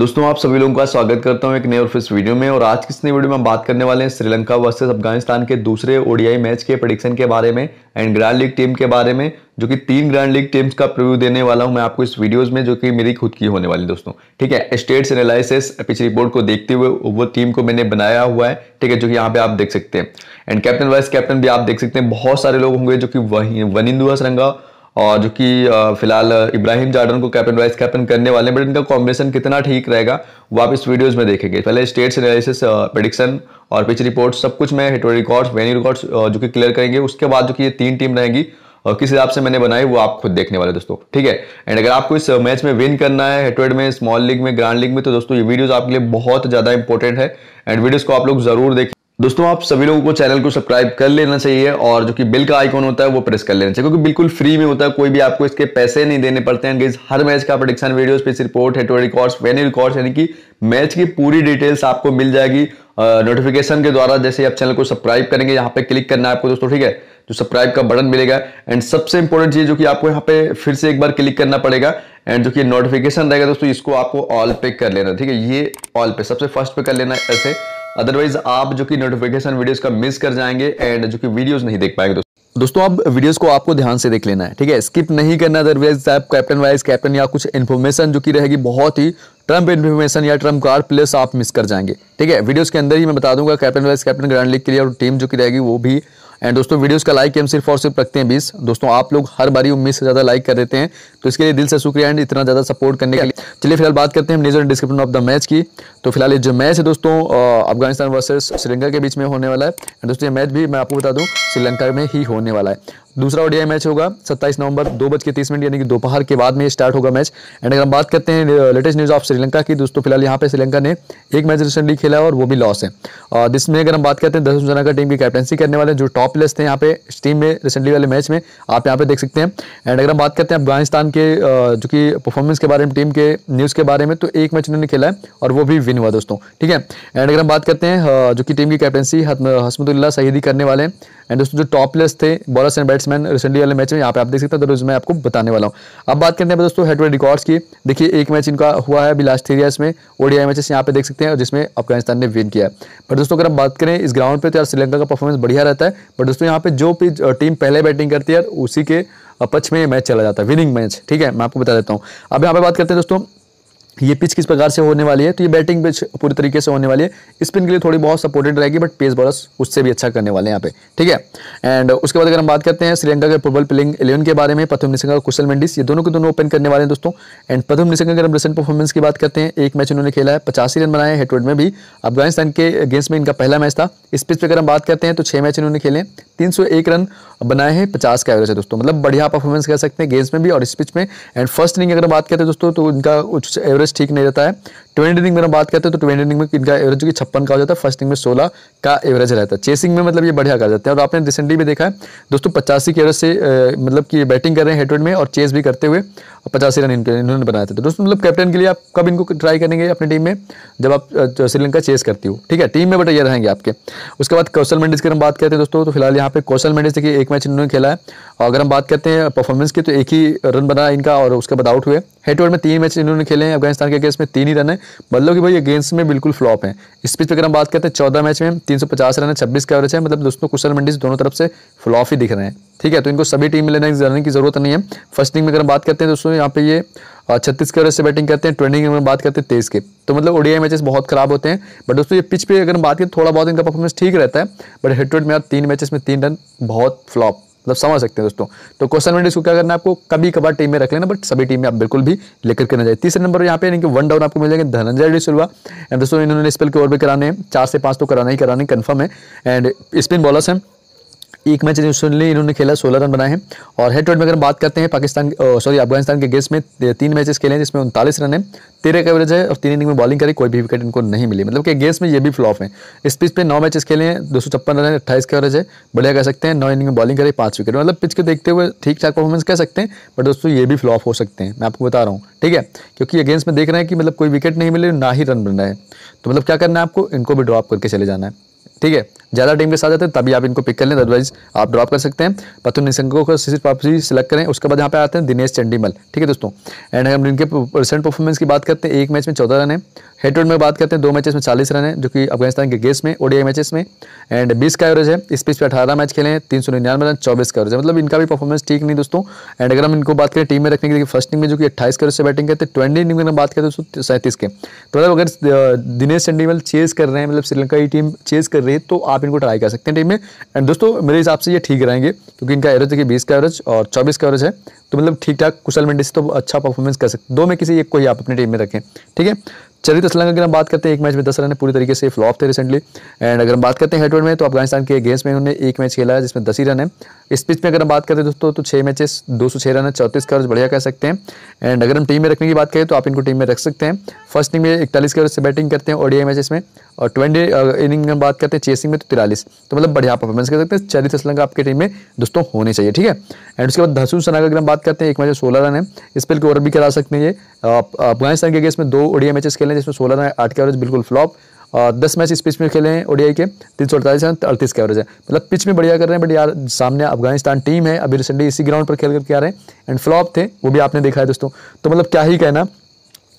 दोस्तों आप सभी लोगों का स्वागत करता हूं एक नए और फिर वीडियो में और आज किस वीडियो में हम बात करने वाले हैं श्रीलंका वर्सेस अफगानिस्तान के दूसरे ओडीआई मैच के प्रडिक्शन के बारे में एंड ग्रैंड लीग टीम के बारे में जो कि तीन ग्रैंड लीग टीम्स का प्रिव्यू देने वाला हूं मैं आपको इस वीडियो में जो कि मेरी खुद की होने वाली दोस्तों ठीक है स्टेट्स एनालिसिस पिच रिपोर्ट को देखते हुए वो टीम को मैंने बनाया हुआ है ठीक है जो कि यहाँ पे आप देख सकते हैं एंड कैप्टन वाइस कैप्टन भी आप देख सकते हैं बहुत सारे लोग होंगे जो कि वही वनिंदुआ हसरंगा और जो कि फिलहाल इब्राहिम जार्डन को कैप्टन वाइस कैप्टन करने वाले हैं बट इनका कॉम्बिनेशन कितना ठीक रहेगा वो आप इस वीडियोज में देखेंगे पहले स्टेट्स एनालिसिस प्रडिक्शन और पिच रिपोर्ट सब कुछ मैं हिट रिकॉर्ड्स वेन्यू रिकॉर्ड्स जो कि क्लियर करेंगे उसके बाद जो कि ये तीन टीम रहेंगी और किस हिसाब से मैंने बनाई वो आप खुद देखने वाले दोस्तों ठीक है एंड अगर आपको इस मैच में विन करना है हेटवेड में स्मॉल लीग में ग्रांड लीग में तो दोस्तों ये वीडियोस आपके लिए बहुत ज़्यादा इंपॉर्टेंट है एंड वीडियोस को आप लोग जरूर देखिए दोस्तों आप सभी लोगों को चैनल को सब्सक्राइब कर लेना चाहिए और जो कि बिल का आइकॉन होता है वो प्रेस कर लेना चाहिए क्योंकि बिल्कुल फ्री में होता है कोई भी आपको इसके पैसे नहीं देने पड़ते हैं गीज हर मैच का प्रोडिक्शन वीडियो स्पेस रिपोर्ट हेटो रिकॉर्ड्स वेन्यू रिकॉर्ड्स यानी कि मैच की पूरी डिटेल्स आपको मिल जाएगी नोटिफिकेशन के द्वारा जैसे आप चैनल को सब्सक्राइब करेंगे यहाँ पे क्लिक करना है आपको दोस्तों ठीक है जो तो सब्सक्राइब का बटन मिलेगा एंड सबसे इंपॉर्टेंट चीज जो कि आपको यहाँ पे फिर से एक बार क्लिक करना पड़ेगा एंड जो कि नोटिफिकेशन रहेगा दोस्तों इसको आपको ऑल पे कर लेना ठीक है ये ऑल पे सबसे फर्स्ट पे कर लेना ऐसे अदरवाइज आप जो कि नोटिफिकेशन वीडियोस का मिस कर जाएंगे एंड जो कि वीडियोस नहीं देख पाएंगे दोस्तों दोस्तों आप वीडियोस को आपको ध्यान से देख लेना है ठीक है स्किप नहीं करना अदरवाइज आप कैप्टन वाइज कैप्टन या कुछ इन्फॉर्मेशन जो कि रहेगी बहुत ही ट्रम्प इन्फॉर्मेशन या ट्रम्प कार्ड प्लस आप मिस कर जाएंगे ठीक है वीडियोस के अंदर ही मैं बता दूंगा captain vice captain grand league के लिए और टीम जो की रहेगी वो भी एंड दोस्तों वीडियोस का लाइक हम सिर्फ और सिर्फ रखते हैं बीस दोस्तों आप लोग हर बारी उम्मीद से ज़्यादा लाइक कर देते हैं तो इसके लिए दिल से शुक्रिया एंड इतना ज़्यादा सपोर्ट करने के लिए चलिए फिलहाल बात करते हैं नेजर डिस्क्रिप्शन ऑफ द मैच की तो फिलहाल ये जो मैच है दोस्तों अफगानिस्तान वर्सेज श्रीलंका के बीच में होने वाला है एंड दोस्तों ये मैच भी मैं आपको बता दूँ श्रीलंका में ही होने वाला है दूसरा ओडीआई मैच होगा 27 नवंबर दो बज के तीस मिनट यानी कि दोपहर के बाद में स्टार्ट होगा मैच एंड अगर हम बात करते हैं लेटेस्ट न्यूज़ ऑफ श्रीलंका की दोस्तों फिलहाल यहाँ पे श्रीलंका ने एक मैच रिसेंटली खेला है और वो भी लॉस है जिसमें अगर हम बात करते हैं दस जना का टीम की कैप्टनसी करने वाले जो टॉप प्लेस थे यहाँ पे टीम में रिसेंटली वाले मैच में आप यहाँ पे देख सकते हैं एंड अगर हम बात करते हैं अफगानिस्तान के जो कि परफॉर्मेंस के बारे में टीम के न्यूज़ के बारे में तो एक मैच उन्होंने खेला है और वो भी विन हुआ दोस्तों ठीक है एंड अगर हम बात करते हैं जो कि टीम की कैप्टनसी हसमतुल्ला सहीदी करने वाले हैं एंड दोस्तों जो टॉप लेस थे बॉलर्स एंड बैट्समैन रिसेंटली वाले मैच में यहाँ पे आप देख सकते हैं तो मैं आपको बताने वाला हूँ अब बात करते हैं दोस्तों हेडवेड रिकॉर्ड्स की देखिए एक मैच इनका हुआ है अभी लास्ट थ्री ईयर्स में ओडिया मैचेस यहाँ पे देख सकते हैं जिसमें अफगानिस्तान ने विन किया बट दोस्तों अगर हम बात करें इस ग्राउंड पर तो यार श्रीलंका का परफॉर्मेंस बढ़िया रहता है बट दोस्तों यहाँ पे जो भी टीम पहले बैटिंग करती है उसी के पक्ष में मैच चला जाता है विनिंग मैच ठीक है मैं आपको बता देता हूँ अब यहाँ पे बात करते हैं दोस्तों ये पिच किस प्रकार से होने वाली है तो ये बैटिंग पिच पूरी तरीके से होने वाली है स्पिन के लिए थोड़ी बहुत सपोर्टेड रहेगी बट पेस बॉलर्स उससे भी अच्छा करने वाले हैं यहाँ पे ठीक है एंड उसके बाद अगर हम बात करते हैं श्रीलंका के फुटबॉल प्लेइंग इलेवन के बारे में प्रथम निशंका और कुशल मेंडिस ये दोनों के दोनों ओपन करने वाले हैं दोस्तों एंड प्रथम निशंका अगर हम रिसेंट परफॉर्मेंस की बात करते हैं एक मैच इन्होंने खेला है पचासी रन बनाए हेटवेड में भी अफगानिस्तान के अगेंस्ट में इनका पहला मैच था इस पिच पर अगर हम बात करते हैं तो छः मैच इन्होंने खेले तीन सौ एक रन बनाए हैं पचास का एवरेज है दोस्तों मतलब बढ़िया परफॉर्मेंस कर सकते हैं गेंस में भी और इस पिच में एंड फर्स्ट इनिंग अगर बात करते हैं दोस्तों तो इनका एवरेज एवरेज ठीक नहीं रहता है ट्वेंटी इनिंग में हम बात करते हैं तो ट्वेंटी इनिंग में इनका एवरेज जो कि छप्पन का हो जाता है फर्स्ट इनिंग में सोलह का एवरेज रहता है चेसिंग में मतलब ये बढ़िया कर जाते हैं और आपने रिसेंटली भी देखा है दोस्तों पचासी के एवरेज से मतलब कि बैटिंग कर रहे हैं हेडवेड में और चेस भी करते हुए पचासी रन इनके इन्होंने बनाए थे तो दोस्तों मतलब कैप्टन के लिए आप कब इनको ट्राई करेंगे अपनी टीम में जब आप श्रीलंका चेस करती हो ठीक है टीम में बट ये रहेंगे आपके उसके बाद कौशल मंडिस की हम बात करते हैं दोस्तों तो फिलहाल यहाँ पे कौशल मंडिस देखिए एक मैच इन्होंने खेला है और अगर हम बात करते हैं परफॉर्मेंस की तो एक ही रन बना इनका और उसके बाद आउट हुए हेडवेड में तीन मैच इन्होंने खेले हैं अगर अफगानिस्तान के अगेंस्ट में तीन ही रन है मतलब की भाई अगेंस्ट में बिल्कुल फ्लॉप है इस पिच पर अगर हम बात करते हैं चौदह मैच में तीन रन है छब्बीस का एवरेज है मतलब दोस्तों कुशल मंडीज दोनों तरफ से फ्लॉप ही दिख रहे हैं ठीक है तो इनको सभी टीम में लेने जाने की जरूरत नहीं है फर्स्ट इनिंग में अगर हम बात करते हैं दोस्तों यहाँ पे ये छत्तीस के ओवर से बैटिंग करते हैं ट्वेंटी में बात करते हैं तेईस के तो मतलब ओडीआई मैचेस बहुत खराब होते हैं बट दोस्तों ये पिच पे अगर हम बात करें थोड़ा बहुत इनका परफॉर्मेंस ठीक रहता है बट हिट रेट में तीन मैचेस में तीन रन बहुत फ्लॉप मतलब समझ सकते हैं दोस्तों तो क्वेश्चन में इसको क्या करना है आपको कभी कभार टीम में रख लेना बट सभी टीम में आप बिल्कुल भी लेकर के ना जाए तीसरे नंबर यहाँ पे यानी कि वन डाउन आपको मिल धनंजय धनंजय सिल्वा एंड दोस्तों इन्होंने स्पेल के ओवर भी कराने हैं चार से पाँच तो कराना ही कराना कन्फर्म है एंड स्पिन बॉलर्स हैं एक मैच इंटरनेशनली इन्होंने खेला सोलह रन बनाए हैं और हेड टू हेड में अगर बात करते हैं पाकिस्तान सॉरी अफगानिस्तान के गेस्ट में तीन मैचेस खेले हैं जिसमें उनतालीस रन है तेरह का एवरेज है और तीन इनिंग में बॉलिंग करी कोई भी विकेट इनको नहीं मिली मतलब कि गेस्ट में ये भी फ्लॉप है इस पिच पे नौ मैचेस खेले हैं दो सौ छप्पन रन है अट्ठाईस का एवरेज है बढ़िया कह सकते हैं नौ इनिंग में बॉलिंग करी पाँच विकेट मतलब पिच को देखते हुए ठीक ठाक परफॉर्मेंस कह सकते हैं बट दोस्तों ये भी फ्लॉप हो सकते हैं मैं आपको बता रहा हूँ ठीक है क्योंकि अगेंस्ट में देख रहे हैं कि मतलब कोई विकेट नहीं मिले ना ही रन बन रहा है तो मतलब क्या करना है आपको इनको भी ड्रॉप करके चले जाना है ठीक है ज़्यादा टीम के साथ जाते हैं तभी आप इनको पिक कर लें अदरवाइज आप ड्रॉप कर सकते हैं पथुन निशंको को सिर्फ वापसी सिलेक्ट करें उसके बाद यहाँ पे आते हैं दिनेश चंडीमल ठीक है दोस्तों एंड हम इनके रिसेंट परफॉर्मेंस की बात करते हैं एक मैच में चौदह रन है हेड टू हेड में बात करते हैं दो मैचेस में चालीस रन है जो कि अफगानिस्तान के गेस्ट में ओडीआई मैचेस में एंड बीस का एवरेज है इस पिच पे अठारह मैच खेले हैं तीन सौ निन्यानवे रन चौबीस का एवरेज है मतलब इनका भी परफॉर्मेंस ठीक नहीं दोस्तों एंड अगर हम इनको बात करें टीम में रखने के लिए फर्स्ट इनिंग में जो कि अट्ठाईस करोड़ से बैटिंग करते हैं ट्वेंटी इनिंग में बात करते तो दोस्तों सैंतीस के तो मतलब अगर दिनेश चंडीवल चेज कर रहे हैं मतलब श्रीलंका की टीम चेज कर रही है तो आप इनको ट्राई कर सकते हैं टीम में एंड दोस्तों मेरे हिसाब से ये ठीक रहेंगे क्योंकि इनका एवरेज देखिए बीस का एवरेज और चौबीस का एवरेज है तो मतलब ठीक ठाक कुशल मंडी से तो अच्छा परफॉर्मेंस कर सकते दो में किसी एक को ही आप अपनी टीम में रखें ठीक है चलिए तो श्रीलंका की हम बात करते हैं एक मैच में दस रन पूरी तरीके से फ्लॉप थे रिसेंटली एंड अगर हम बात करते हैं हेडवर्ड में तो अफगानिस्तान के अगेंस्ट में उन्होंने एक मैच खेला है जिसमें दस ही रन है इस पिच में अगर हम बात करते हैं दोस्तों तो छः मैचेस दो सौ छः रन है चौंतीस का बढ़िया कह सकते हैं एंड अगर हम टीम में रखने की बात करें तो आप इनको टीम में रख सकते हैं फर्स्ट इनिंग में इकतालीस का से बैटिंग करते हैं ओडीआई मैचेस में और ट्वेंटी इनिंग में बात करते हैं चेसिंग में तो तिरालीस तो मतलब बढ़िया परफॉर्मेंस कर सकते हैं चलित श्रीलंका आपकी टीम में दोस्तों होने चाहिए ठीक है एंड उसके बाद धसून सना अगर हम बात करते हैं एक मैच सोलह रन है इस को और भी करा सकते हैं ये अफगानिस्तान के अगेंस्ट में दो ओडिया मैचेस खेले खेले जिसमें सोलह रन आठ के एवरेज बिल्कुल फ्लॉप और दस मैच इस पिच में खेले हैं ओडीआई के तीन सौ अड़तालीस रन अड़तीस के एवरेज है मतलब पिच में बढ़िया कर रहे हैं बट यार सामने अफगानिस्तान टीम है अभी रिसेंटली इसी ग्राउंड पर खेल करके आ रहे हैं एंड फ्लॉप थे वो भी आपने देखा है दोस्तों तो मतलब क्या ही कहना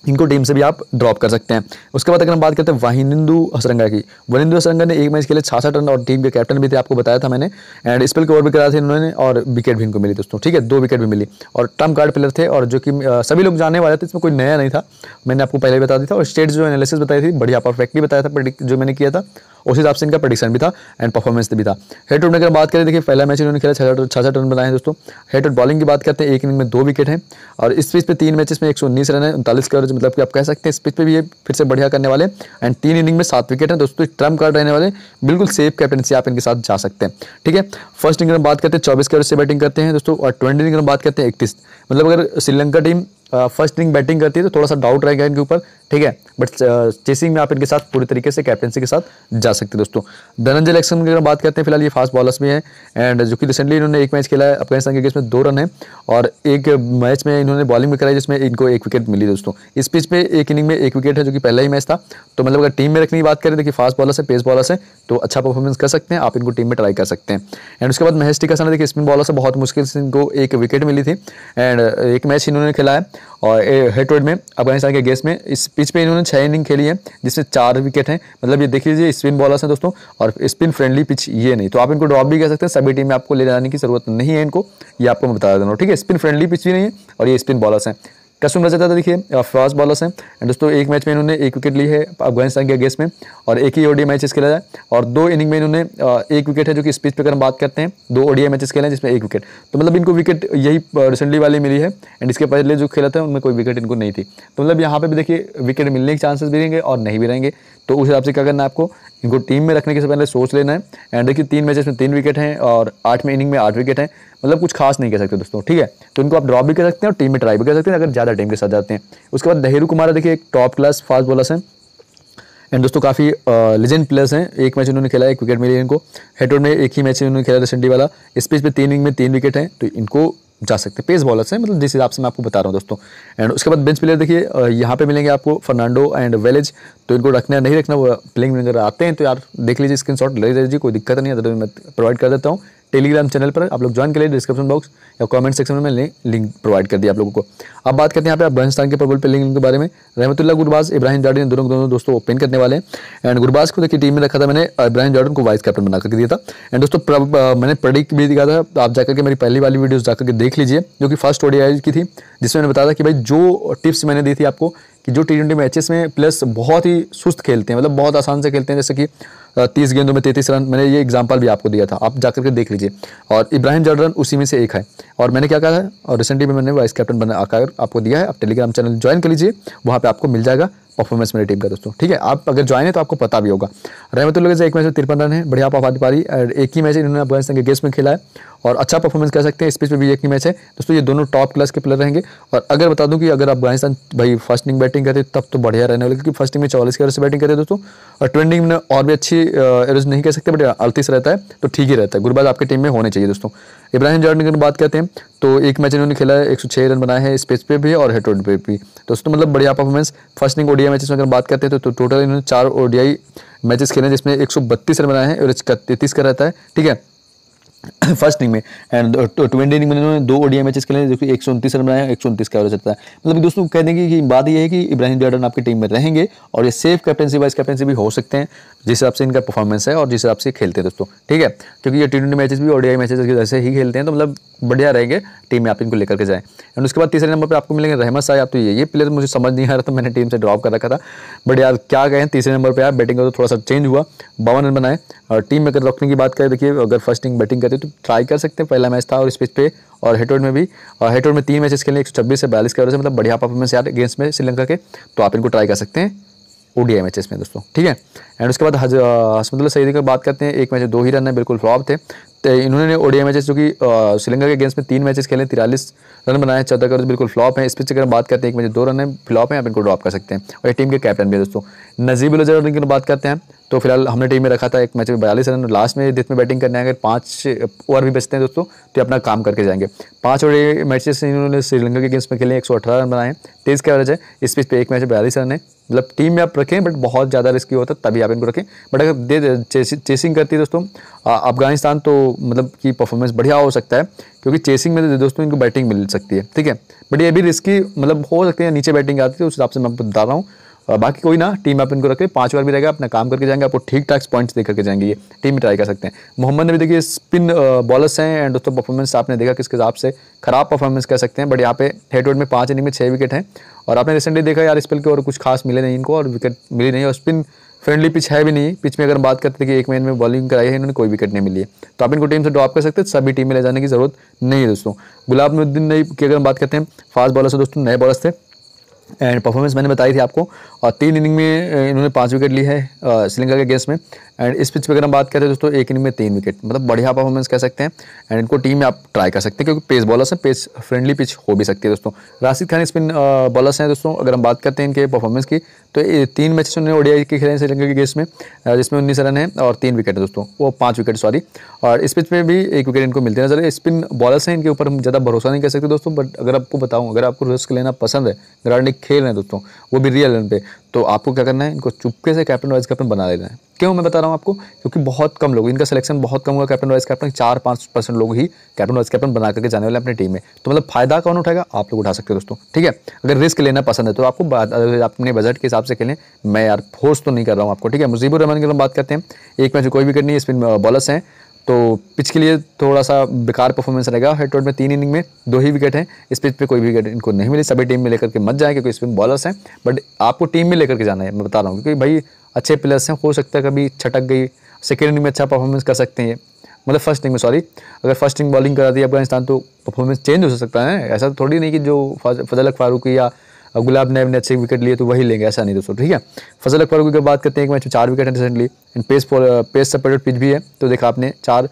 इनको टीम से भी आप ड्रॉप कर सकते हैं उसके बाद अगर हम बात करते हैं वाहिंदू हसरंगा की वहिंदू हसरंगा ने एक मैच के लिए छासठ रन और टीम के कैप्टन भी थे आपको बताया था मैंने एंड स्पेल ओवर भी करा थे इन्होंने और विकेट भी इनको मिली दोस्तों ठीक है दो विकेट भी मिली और ट्रम्प कार्ड प्लेयर थे और जो कि सभी लोग जानने वाले थे इसमें कोई नया नहीं था मैंने आपको पहले बता दिया था और स्टेट जो एनालिसिस बताई थी बढ़िया परफेक्टली बताया था जो मैंने किया था उस हिसाब से इनका प्रडिक्शन भी था एंड परफॉर्मेंस भी था हेड टू अगर बात करें देखिए पहला मैच इन्होंने खेला छठ रन बनाए हैं दोस्तों हेड टू बॉलिंग की बात करते हैं एक इनिंग में दो विकेट हैं और इस बीच पर तीन मैचेस में एक रन है उनतालीस कर पाँच मतलब कि आप कह सकते हैं स्पिच पे भी ये फिर से बढ़िया करने वाले एंड तीन इनिंग में सात विकेट हैं दोस्तों ट्रम्प कार्ड रहने वाले बिल्कुल सेफ कैप्टनसी आप इनके साथ जा सकते हैं ठीक है फर्स्ट इनिंग में बात करते हैं चौबीस के ओवर से बैटिंग करते हैं दोस्तों और ट्वेंटी इनिंग में बात करते हैं इकतीस मतलब अगर Sri Lanka team first inning batting करती है तो थोड़ा सा डाउट रहेगा इनके ऊपर ठीक है बट चेसिंग में आप इनके साथ पूरी तरीके से कैप्टनसी के साथ जा सकते हैं दोस्तों धनंजय लक्ष्मण की अगर बात करते हैं फिलहाल ये फास्ट बॉलर्स में है एंड जो कि रिसेंटली इन्होंने एक मैच खेला है अफगानिस्तान के अगेंस्ट में दो रन है और एक मैच में इन्होंने बॉलिंग भी कराई जिसमें इनको एक विकेट मिली दोस्तों इस पिच में एक इनिंग में एक विकेट है जो कि पहला ही मैच था तो मतलब अगर टीम में रखने की बात करें देखिए फास्ट बॉलर से पेस बॉलर से तो अच्छा परफॉर्मेंस कर सकते हैं आप इनको टीम में ट्राई कर सकते हैं एंड उसके बाद महेश टीका देखिए स्पिन बॉलर से बहुत मुश्किल से इनको एक विकेट मिली थी एंड एक मैच इन्होंने खेला है और हेटवर्ड में अफगानिस्तान के गेस्ट में इस पिच पे इन्होंने छः इनिंग खेली है जिसमें चार विकेट हैं मतलब ये देख लीजिए स्पिन बॉलर्स हैं दोस्तों और स्पिन फ्रेंडली पिच ये नहीं तो आप इनको ड्रॉप भी कह सकते हैं सभी टीम में आपको ले जाने की जरूरत नहीं है इनको ये आपको मैं बता देना ठीक है स्पिन फ्रेंडली पिच भी नहीं है और ये स्पिन बॉलर्स हैं कस्टम रजा था देखिए फास्ट बॉलर्स हैं दोस्तों एक मैच में इन्होंने एक विकेट ली है अफगानिस्तान के अगेंस्ट में और एक ही ओडिया मैचेस खेला जाए और दो इनिंग में इन्होंने एक विकेट है जो कि स्पीच पर अगर हम बात करते हैं दो ओडिया मैचेस खेले हैं जिसमें एक विकेट तो मतलब इनको विकेट यही रिसेंटली वाली मिली है एंड इसके पहले जो खेला था उनमें कोई विकेट इनको नहीं थी तो मतलब यहाँ पर भी देखिए विकेट मिलने के चांसेस भी रहेंगे और नहीं भी रहेंगे तो उस हिसाब से क्या करना है आपको इनको टीम में रखने के से पहले सोच लेना है एंड देखिए तीन मैचेस में तीन विकेट हैं और आठ में इनिंग में आठ विकेट हैं मतलब कुछ खास नहीं कह सकते दोस्तों ठीक है तो इनको आप ड्रॉप भी कर सकते हैं और टीम में ट्राई भी कर सकते हैं अगर ज़्यादा टीम के साथ जाते हैं उसके बाद दहेरू कुमार देखिए एक टॉप क्लास फास्ट बॉलर्स हैं एंड दोस्तों काफ़ी लेजेंड प्लेयर्स हैं एक मैच उन्होंने खेला एक विकेट मिली इनको हेड में एक ही मैच उन्होंने खेला संडी वाला पिच पे तीन इनिंग में तीन विकेट हैं तो इनको जा सकते हैं पेस बॉलर्स हैं मतलब जिस हिसाब से मैं आपको बता रहा हूँ दोस्तों एंड उसके बाद बेंच प्लेयर देखिए यहाँ पे मिलेंगे आपको फर्नांडो एंड वेलेज तो इनको रखना नहीं रखना वो प्लेइंग में अगर आते हैं तो यार देख लीजिए स्क्रीन शॉट ले लीजिए कोई दिक्कत नहीं अदरवाइज मैं प्रोवाइड कर देता हूँ टेलीग्राम चैनल पर आप लोग ज्वाइन कर लिए डिस्क्रिप्शन बॉक्स या कमेंट सेक्शन में लिंक लिंक प्रोवाइड कर दिया आप लोगों को अब बात करते हैं यहाँ पे अफगानिस्तान के प्रबल प्लेंग के बारे में रहमतुल्ला गुरबाज इब्राहिम जाडन दोनों दोनों दोस्तों ओपन करने वाले हैं एंड गुरबाज को देखिए टीम में रखा था मैंने इब्राहिम जाडन को वाइस कैप्टन बना करके दिया था एंड दोस्तों मैंने प्रडिक्ट भी दिखा था तो आप जाकर के मेरी पहली वाली वीडियो जाकर के देख लीजिए जो कि फर्स्ट ओडियाई की थी जिसमें मैंने बताया था कि भाई जो टिप्स मैंने दी थी आपको कि जो टी ट्वेंटी मैचेस में प्लस बहुत ही सुस्त खेलते हैं मतलब बहुत आसान से खेलते हैं जैसे कि तीस गेंदों में तैतीस रन मैंने ये एग्जाम्पल भी आपको दिया था आप जा करके देख लीजिए और इब्राहिम जर्डन उसी में से एक है और मैंने क्या कहा है और रिसेंटली में मैंने वाइस कैप्टन बना आकर आपको दिया है आप टेलीग्राम चैनल ज्वाइन कर लीजिए वहाँ पर आपको मिल जाएगा परफॉर्मेंस मेरी टीम का दोस्तों ठीक है आप अगर ज्वाइन है तो आपको पता भी होगा रहमतुल्ला से एक मैच में तिरपन रन है बढ़िया आप आवाज़ पारी एक ही मैच इन्होंने अफगानिस्तान के गेस्ट में खेला है और अच्छा परफॉर्मेंस कर सकते हैं इस पिच पर भी एक ही मैच है दोस्तों ये दोनों टॉप क्लास के प्लेयर रहेंगे और अगर बता दूँ कि अगर अफगानिस्तान भाई फर्स्टिंग बैटिंग करते तब तो बढ़िया रहने वाले क्योंकि फर्स्टिंग में चौलीस के अवर से बैटिंग करते दोस्तों और ट्रेंडिंग में और भी अच्छी एवरेज नहीं कर सकते बट हाँ, अड़तीस रहता है तो ठीक ही रहता है गुरबाज आपकी टीम में होने चाहिए दोस्तों इब्राहिम जॉर्डन की बात करते हैं तो एक मैच इन्होंने खेला है एक रन बनाए हैं स्पेस पे भी और हेटोड पर पे भी दोस्तों मतलब बढ़िया परफॉर्मेंस फर्स्ट इनिंग ओडिया मैचेस में अगर बात करते हैं तो टोटल तो इन्होंने चार ओडियाई मैचेस खेले जिसमें एक रन बनाए हैं एवरेज तैतीस का रहता है ठीक है फर्स्ट इनिंग में एंड ट्वेंटी इनिंग में इन्होंने दो ओडिया मैचेस खेले जो कि एक सौ उनतीस रन बनाए एक सौ उनतीस का एवरेज रहता है मतलब दोस्तों कह देंगे कि बात यह है कि इब्राहिम जॉर्डन आपकी टीम में रहेंगे और ये सेफ कैप्टनसी वाइस कैप्टनसी भी हो सकते हैं जिस हिसाब से इनका परफॉर्मेंस है और जिस हिसाब से खेलते हैं दोस्तों ठीक है क्योंकि ये टी ट्वेंटी मैचेस भी ओडिया मैचेस की वजह से ही खेलते हैं तो मतलब बढ़िया रहेंगे टीम में आप इनको लेकर के जाएँ एंड उसके बाद तीसरे नंबर पर आपको मिलेंगे रहमत साहब तो ये ये प्लेयर मुझे समझ नहीं आ रहा था मैंने टीम से ड्रॉप कर रखा था बट यार क्या कहें तीसरे नंबर पर आप बैटिंग का तो थोड़ा सा चेंज हुआ बावन रन बनाए और टीम में अगर रखने की बात करें देखिए अगर फर्स्ट इनिंग बैटिंग चाहते तो ट्राई कर सकते हैं पहला मैच था और इस पिच पे और हेटोड में भी और हेटोड में तीन मैचेस खेले एक सौ छब्बीस से बयालीस के से मतलब बढ़िया परफॉर्मेंस यार अगेंस्ट में श्रीलंका के तो आप इनको ट्राई कर सकते हैं ओडीआई मैचेस में दोस्तों ठीक है एंड उसके बाद हज हसमदुल्ला सईदी की बात करते हैं एक मैच दो ही रन है बिल्कुल फ्लॉप थे इन्होंने ओडिया मैचेस जो कि श्रीलंका के अगेंस्ट में तीन मैचेस खेले तिरालीस रन बनाए चौदह करोड़ बिल्कुल फ्लॉप है इस पिच की अगर बात करते हैं एक मैच दो रन है फ्लॉप है आप इनको ड्रॉप कर सकते हैं और ये टीम के कैप्टन भी है दोस्तों नजीब उलजर की बात करते हैं तो फिलहाल हमने टीम में रखा था एक मैच में बयालीस रन लास्ट में जितने बैटिंग करने अगर पाँच ओवर भी बचते हैं दोस्तों तो अपना काम करके जाएंगे पाँच ओवर मैचेस इन्होंने श्रीलंका के गेंस में खेले एक सौ अठारह रन बनाए तेज के एवरेज है इस पिच पर एक मैच में बयालीस रन है मतलब टीम में आप रखें बट बहुत ज़्यादा रिस्की होता है तभी आप इनको रखें बट अगर दे, दे चेसिंग करती है दोस्तों अफगानिस्तान तो मतलब कि परफॉर्मेंस बढ़िया हो सकता है क्योंकि चेसिंग में तो दोस्तों इनको बैटिंग मिल सकती है ठीक है बट ये भी रिस्की मतलब हो सकती है नीचे बैटिंग आती है तो उस हिसाब से मैं आपको बता रहा हूँ बाकी कोई ना टीम आप इनको रखें पांच बार भी रहेगा अपना काम करके जाएंगे आपको ठीक ठाक पॉइंट्स देख करके जाएंगे ये टीम ट्राई कर सकते हैं मोहम्मद ने भी देखिए स्पिन बॉलर्स हैं एंड दोस्तों परफॉर्मेंस आपने देखा किसके हिसाब से खराब परफॉर्मेंस कर सकते हैं बट यहाँ पे हेड में पाँच इनिंग में छः विकेट हैं और आपने रिसेंटली देखा यार स्पेल के और कुछ खास मिले नहीं इनको और विकेट मिली नहीं और स्पिन फ्रेंडली पिच है भी नहीं पिच में अगर बात करते हैं कि एक महीने में बॉलिंग कराई है इन्होंने कोई विकेट नहीं मिली है तो आप इनको टीम से ड्रॉप कर सकते हैं सभी टीम में ले जाने की जरूरत नहीं है दोस्तों गुलाब मुद्दीन नई की अगर हम बात करते हैं फास्ट बॉलर से दोस्तों नए बॉलर थे एंड परफॉर्मेंस मैंने बताई थी आपको और तीन इनिंग में इन्होंने पाँच विकेट ली है श्रीलंका के अगेंस्ट में एंड इस पिच पे अगर हम बात करें दोस्तों एक इनिंग में तीन विकेट मतलब बढ़िया परफॉर्मेंस कह सकते हैं एंड इनको टीम में आप ट्राई कर सकते हैं क्योंकि पेस बॉलर्स हैं पेस फ्रेंडली पिच हो भी सकती है दोस्तों राशिद खान स्पिन बॉलर्स हैं दोस्तों अगर हम बात करते हैं इनके परफॉर्मेंस की तो तीन मैच उन्होंने ओडियाई के खेले हैं श्रीलंका के गेस में जिसमें उन्नीस रन है और तीन विकेट है दोस्तों वो पाँच विकेट सॉरी और इस पिच में भी एक विकेट इनको मिलते हैं नजर स्पिन बॉलर्स हैं इनके ऊपर हम ज़्यादा भरोसा नहीं कर सकते दोस्तों बट अगर आपको बताऊँ अगर आपको रिस्क लेना पसंद है ग्राउंड खेल रहे हैं दोस्तों वो भी रियल रन पे तो आपको क्या करना है इनको चुपके से कैप्टन वाइस कैप्टन बना लेना है क्यों मैं बता रहा हूँ आपको क्योंकि बहुत कम लोग इनका सिलेक्शन बहुत कम हुआ कैप्टन वाइस कैप्टन चार पाँच परसेंट लोग ही कैप्टन वाइस कैप्टन बना करके जाने वाले अपनी टीम में तो मतलब फायदा कौन उठाएगा आप लोग उठा सकते हो दोस्तों ठीक है अगर रिस्क लेना पसंद है तो आपको अपने बजट के हिसाब से खेलें मैं यार फोर्स तो नहीं कर रहा हूँ आपको ठीक है मुजीबुर रहमान की हम बात करते हैं एक मैच कोई भी करनी है स्पिन बॉलर्स हैं तो पिच के लिए थोड़ा सा बेकार परफॉर्मेंस रहेगा हेड टोट में तीन इनिंग में दो ही विकेट हैं इस पिच पे कोई भी विकेट इनको नहीं मिली सभी टीम में लेकर के मत जाएं क्योंकि स्पिन बॉलर्स हैं बट आपको टीम में लेकर के जाना है मैं बता रहा हूँ क्योंकि भाई अच्छे प्लेयर्स हैं हो सकता है कभी छटक गई सेकेंड इनिंग में अच्छा परफॉर्मेंस कर सकते हैं मतलब फर्स्ट इनिंग में सॉरी अगर फर्स्ट इनिंग बॉलिंग करा दी अफगानिस्तान तो परफॉर्मेंस चेंज हो सकता है ऐसा तो थोड़ी नहीं कि जो फजल फारूकी या अब गुलाब नैब ने अच्छे विकेट लिए तो वही लेंगे ऐसा नहीं दोस्तों ठीक है फसल अकबर की बात करते हैं एक मैच में चार विकेट हैं recently and pace pace supported pitch भी है तो देखा आपने चार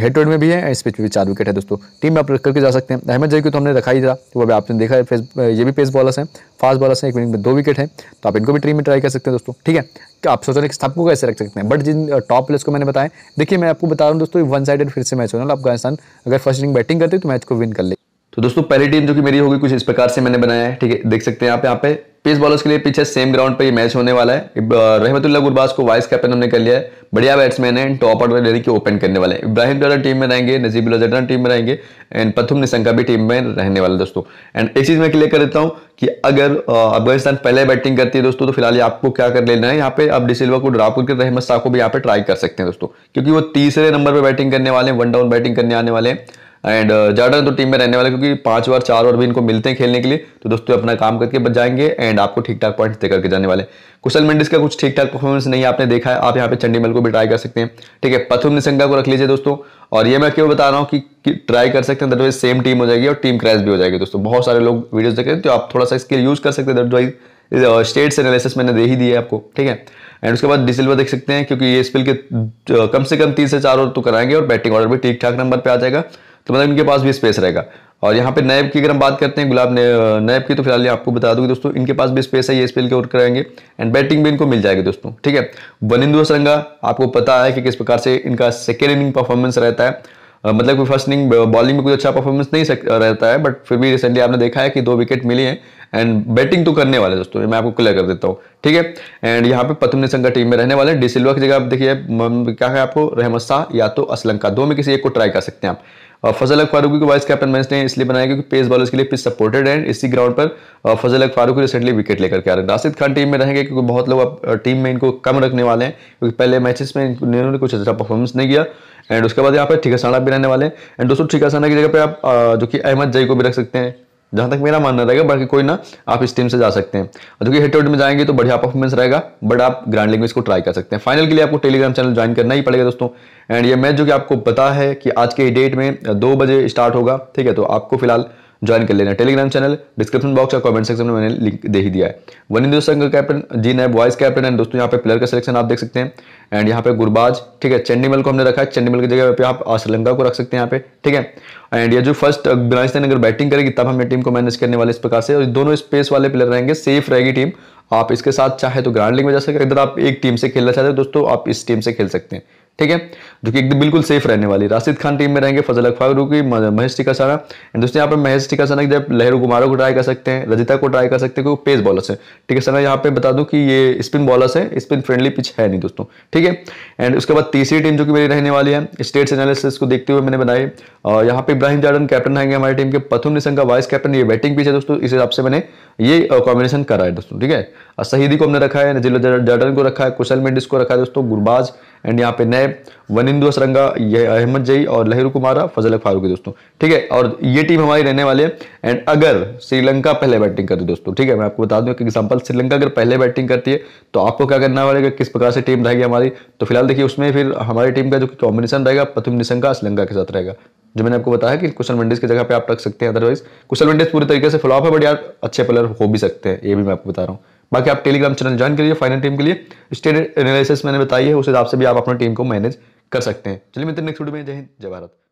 हेड uh, में भी है इस पिच में भी चार विकेट है दोस्तों टीम में आप करके जा सकते हैं अहमद जय को तो हमने रखा ही था तो वह आपने देखा है uh, ये भी पेस बॉलर्स हैं फास्ट बॉलर्स हैं एक विनिंग में दो विकेट हैं तो आप इनको भी टीम में ट्राई कर सकते हैं दोस्तों ठीक है आप सोच रहे हैं सबको कैसे रख सकते हैं बट जिन टॉप uh, प्लेयर्स को मैंने बताया देखिए मैं आपको बता रहा हूँ दोस्तों वन साइडेड फिर से मैच होना अफगानिस्तान अगर फर्स्ट इनिंग बैटिंग करते तो मैच को विन कर ले तो दोस्तों पहली टीम जो कि मेरी होगी कुछ इस प्रकार से मैंने बनाया है ठीक है देख सकते हैं आप यहाँ पे पेस बॉलर्स के लिए पीछे सेम ग्राउंड पे ये मैच होने वाला है रहमतुल्ला गुरबाज को वाइस कैप्टन हमने कर लिया है बढ़िया बैट्समैन है टॉप ऑर्डर डेरी कि ओपन करने वाले हैं इब्राहिम डाला टीम में रहेंगे नजीब उल्ला टीम में रहेंगे एंड पथुम निशंका भी टीम में रहने वाले दोस्तों एंड एक चीज़ मैं क्लियर कर देता हूँ कि अगर अफगानिस्तान पहले बैटिंग करती है दोस्तों तो फिलहाल आपको क्या कर लेना है यहाँ पे आप डिसिल्वा को ड्रॉप करके रहमत शाह को भी यहाँ पे ट्राई कर सकते हैं दोस्तों क्योंकि वो तीसरे नंबर पर बैटिंग करने वाले हैं वन डाउन बैटिंग करने आने वाले हैं एंड uh, ज़्यादातर तो टीम में रहने वाले क्योंकि पांच बार चार बार भी इनको मिलते हैं खेलने के लिए तो दोस्तों अपना काम करके बच जाएंगे एंड आपको ठीक ठाक पॉइंट्स देकर के जाने वाले कुशल मेंडिस का कुछ ठीक ठाक परफॉर्मेंस नहीं आपने देखा है आप यहाँ पे चंडीमल को भी ट्राई कर सकते हैं ठीक है पथुम निशंका को रख लीजिए दोस्तों और ये मैं क्यों बता रहा हूँ कि, कि ट्राई कर सकते हैं दरवाइज सेम टीम हो जाएगी और टीम क्रैश भी हो जाएगी दोस्तों बहुत सारे लोग वीडियो देख रहे हैं तो आप थोड़ा सा स्किल यूज़ कर सकते हैं दरवाइज स्टेट्स एनालिसिस मैंने दे ही दी है आपको ठीक है एंड उसके बाद डिसिल्वर देख सकते हैं क्योंकि ये स्पिल के uh, कम से कम तीन से चार ओवर तो कराएंगे और बैटिंग ऑर्डर भी ठीक ठाक नंबर पर आ जाएगा तो मतलब इनके पास भी स्पेस रहेगा और यहाँ पे नैब की अगर हम बात करते हैं गुलाब ने नैब की तो फिलहाल ये आपको बता दूंगी दोस्तों इनके पास भी स्पेस है ये स्पेल के आउट कराएंगे एंड बैटिंग भी इनको मिल जाएगी दोस्तों ठीक है वनिंदु सरंगा आपको पता है कि किस प्रकार से इनका सेकेंड इनिंग परफॉर्मेंस रहता है मतलब कोई फर्स्ट इनिंग बॉलिंग में कोई अच्छा परफॉर्मेंस नहीं रहता है बट फिर भी रिसेंटली आपने देखा है कि दो विकेट मिली हैं एंड बैटिंग तो करने वाले दोस्तों मैं आपको क्लियर कर देता हूँ ठीक है एंड यहाँ पे पतुम निशंका टीम में रहने वाले डिसिल्वा की जगह आप देखिए क्या है आपको रहमत शाह या तो असलंका दो में किसी एक को ट्राई कर सकते हैं आप फजल अक फारूकी को वाइस कैप्टन मैच इसलिए, इसलिए बनाया क्योंकि पेस बॉलर्स के लिए पिच सपोर्टेड एंड इसी ग्राउंड पर फजल अक फारूक रिसेंटली विकेट लेकर के आ रहे हैं राशिद खान टीम में रहेंगे क्योंकि बहुत लोग अब टीम में इनको कम रखने वाले हैं क्योंकि पहले मैचेस में इन्होंने कुछ अच्छा परफॉर्मेंस नहीं किया एंड उसके बाद यहाँ पर ठिकासाना भी रहने वाले हैं एंड दोस्तों ठिकासाना की जगह पर आप जो कि अहमद जई को भी रख सकते हैं जहाँ तक मेरा मानना रहेगा बाकी कोई ना आप इस टीम से जा सकते हैं और क्योंकि हेड में जाएंगे तो बढ़िया परफॉर्मेंस रहेगा बट आप ग्रांड लैंग्वेज को ट्राई कर सकते हैं फाइनल के लिए आपको टेलीग्राम चैनल ज्वाइन करना ही पड़ेगा दोस्तों एंड ये मैच जो कि आपको पता है कि आज के डेट में दो बजे स्टार्ट होगा ठीक है तो आपको फिलहाल ज्वाइन कर लेना टेलीग्राम चैनल डिस्क्रिप्शन बॉक्स और कमेंट सेक्शन में मैंने लिंक दे ही दिया है वन हिंदुस्तान का कैप्टन जी नैब वाइस कैप्टन एंड दोस्तों यहाँ पे प्लेयर का सिलेक्शन आप देख सकते हैं एंड यहाँ पे गुरबाज ठीक है चंडीमल को हमने रखा है चंडीमल की जगह पे आप श्रीलंका को रख सकते हैं यहाँ पे ठीक है एंड ये जो फर्स्ट अफगानिस्तान uh, अगर बैटिंग करेगी तब हमें टीम को मैनेज करने वाले इस प्रकार से और दोनों स्पेस वाले प्लेयर रहेंगे सेफ रहेगी टीम आप इसके साथ चाहे तो ग्रांड लीग में जा सकते हैं इधर आप एक टीम से खेलना चाहते हो दोस्तों आप इस टीम से खेल सकते हैं ठीक है जो कि एकदम बिल्कुल सेफ रहने वाली राशिद खान टीम में रहेंगे फजल अकफा रूकी महेश एंड दोस्तों यहाँ पर महेश टिकासाना सारा जब लहरू कुमारों को ट्राई कर सकते हैं रजिता को ट्राई कर सकते हैं क्योंकि पेस बॉलर्स है सर यहाँ पे बता दूं कि ये स्पिन बॉलर्स है स्पिन फ्रेंडली पिच है नहीं दोस्तों ठीक है एंड उसके बाद तीसरी टीम जो कि मेरी रहने वाली है स्टेट्स एनालिसिस को देखते हुए मैंने बनाई और यहाँ पे इब्राहिम जार्डन कैप्टन रहेंगे हमारी टीम के पथुम निशंक का वाइस कैप्टन ये बैटिंग पिच है दोस्तों इस हिसाब से मैंने ये कॉम्बिनेशन करा है दोस्तों ठीक है शहीदी को हमने रखा है नजील जार्डन को रखा है कुशल मेडिस को रखा है दोस्तों गुरबाज एंड यहाँ पे नए वनिंदु असरंगा यह अहमद जई और लहरू कुमारा फजल फारूकी दोस्तों ठीक है और ये टीम हमारी रहने वाली है एंड अगर श्रीलंका पहले बैटिंग करती है दोस्तों ठीक है मैं आपको बता दूं एक एग्जांपल श्रीलंका अगर पहले बैटिंग करती है तो आपको क्या करना पड़ेगा किस प्रकार से टीम रहेगी हमारी तो फिलहाल देखिए उसमें फिर हमारी टीम का जो कॉम्बिनेशन रहेगा प्रथम निशंका श्रीलंका के साथ रहेगा जो मैंने आपको बताया कि कुशल मंडिस की जगह पे आप रख सकते हैं अदरवाइज कुशल मंडिस पूरी तरीके से फ्लॉप है बट यार अच्छे प्लेयर हो भी सकते हैं ये भी मैं आपको बता रहा हूँ बाकी आप टेलीग्राम चैनल ज्वाइन करिए फाइनल टीम के लिए स्टेट एनालिसिस मैंने बताई है उस हिसाब से भी आप अपनी टीम को मैनेज कर सकते हैं चलिए मित्र नेक्स्ट वीडियो में जय हिंद जय भारत